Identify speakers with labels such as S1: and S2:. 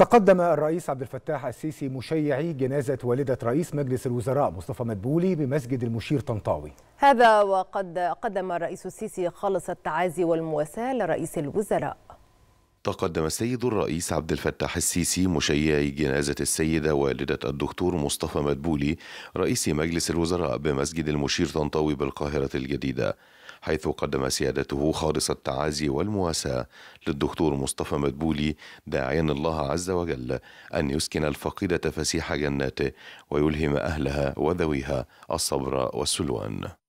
S1: تقدم الرئيس عبد الفتاح السيسي مشيعي جنازة والدة رئيس مجلس الوزراء مصطفى مدبولي بمسجد المشير طنطاوي
S2: هذا وقد قدم الرئيس السيسي خالص التعازي والمواساة لرئيس الوزراء
S3: تقدم السيد الرئيس عبد
S4: الفتاح السيسي مشيعي جنازة السيدة والدة الدكتور مصطفى مدبولي رئيس مجلس الوزراء بمسجد المشير طنطاوي بالقاهرة الجديدة حيث قدم سيادته خالص التعازي والمواساة للدكتور مصطفى مدبولي داعيا الله عز وجل أن يسكن الفقيدة فسيح جناته ويلهم أهلها وذويها الصبر والسلوان